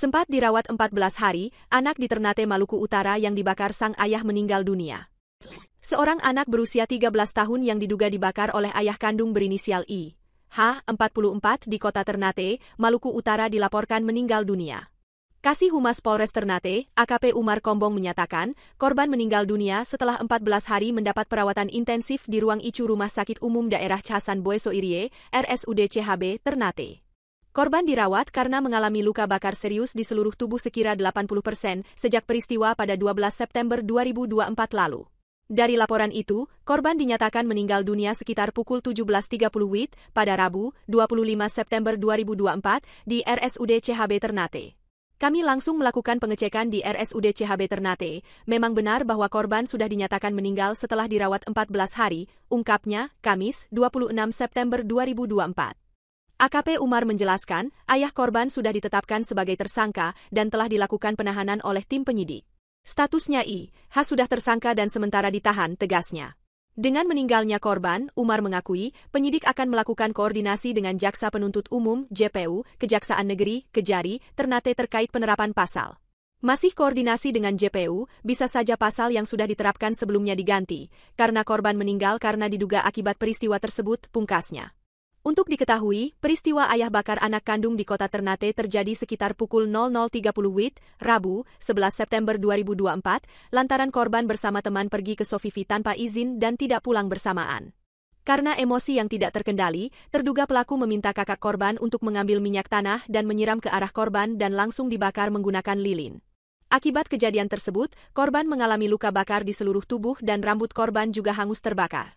Sempat dirawat 14 hari, anak di Ternate Maluku Utara yang dibakar sang ayah meninggal dunia. Seorang anak berusia 13 tahun yang diduga dibakar oleh ayah kandung berinisial I. H, 44 di kota Ternate, Maluku Utara dilaporkan meninggal dunia. Kasih Humas Polres Ternate, AKP Umar Kombong menyatakan, korban meninggal dunia setelah 14 hari mendapat perawatan intensif di ruang ICU Rumah Sakit Umum Daerah Casan Boeso Irie, RSUD CHB, Ternate. Korban dirawat karena mengalami luka bakar serius di seluruh tubuh sekira 80% persen sejak peristiwa pada 12 September 2024 lalu. Dari laporan itu, korban dinyatakan meninggal dunia sekitar pukul 17.30 WIT pada Rabu, 25 September 2024 di RSUD CHB Ternate. Kami langsung melakukan pengecekan di RSUD CHB Ternate. Memang benar bahwa korban sudah dinyatakan meninggal setelah dirawat 14 hari, ungkapnya, Kamis, 26 September 2024. AKP Umar menjelaskan, ayah korban sudah ditetapkan sebagai tersangka dan telah dilakukan penahanan oleh tim penyidik. Statusnya I, H sudah tersangka dan sementara ditahan, tegasnya. Dengan meninggalnya korban, Umar mengakui, penyidik akan melakukan koordinasi dengan Jaksa Penuntut Umum, JPU, Kejaksaan Negeri, Kejari, Ternate terkait penerapan pasal. Masih koordinasi dengan JPU, bisa saja pasal yang sudah diterapkan sebelumnya diganti, karena korban meninggal karena diduga akibat peristiwa tersebut, pungkasnya. Untuk diketahui, peristiwa ayah bakar anak kandung di kota Ternate terjadi sekitar pukul 00.30 WIT, Rabu, 11 September 2024, lantaran korban bersama teman pergi ke Sofifi tanpa izin dan tidak pulang bersamaan. Karena emosi yang tidak terkendali, terduga pelaku meminta kakak korban untuk mengambil minyak tanah dan menyiram ke arah korban dan langsung dibakar menggunakan lilin. Akibat kejadian tersebut, korban mengalami luka bakar di seluruh tubuh dan rambut korban juga hangus terbakar.